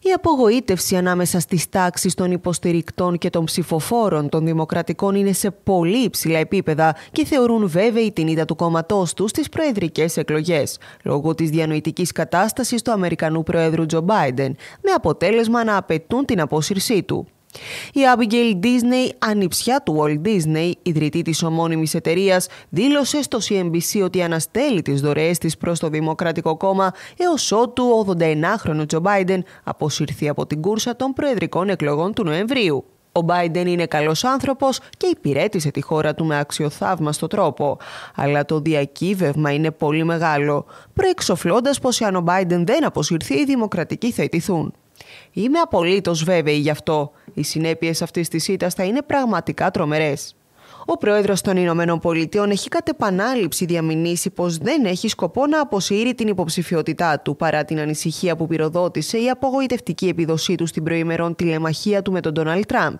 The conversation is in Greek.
Η απογοήτευση ανάμεσα στις τάξεις των υποστηρικτών και των ψηφοφόρων των Δημοκρατικών είναι σε πολύ υψηλά επίπεδα και θεωρούν βέβαιη την είδα του κόμματός τους στις προεδρικές εκλογές, λόγω της διανοητικής κατάστασης του Αμερικανού Προέδρου Τζο Μπάιντεν, με αποτέλεσμα να απαιτούν την απόσυρσή του. Η Abigail Disney, ανιψιά του Walt Disney, ιδρυτή της ομώνυμης εταιρείας, δήλωσε στο CNBC ότι αναστέλει τις δωρεές της προς το Δημοκρατικό Κόμμα έως ότου ο 89χρονο Τζο Μπάιντεν αποσυρθεί από την κούρσα των προεδρικών εκλογών του Νοεμβρίου. Ο Μπάιντεν είναι καλός άνθρωπος και υπηρέτησε τη χώρα του με αξιοθαύμαστο τρόπο. Αλλά το διακύβευμα είναι πολύ μεγάλο, προεξοφλώντας πως αν ο Μπάιντεν δεν αποσυρθεί, οι δημοκρατικοί θα ιτηθούν. Είμαι απολύτως βέβαιη γι' αυτό, οι συνέπειες αυτής της ήττα θα είναι πραγματικά τρομερές. Ο πρόεδρος των Ηνωμένων Πολιτειών έχει κατ' επανάληψη διαμηνήσει πως δεν έχει σκοπό να αποσύρει την υποψηφιότητά του παρά την ανησυχία που πυροδότησε η απογοητευτική επιδοσή του στην προημερών τηλεμαχία του με τον Ντόναλτ Τραμπ.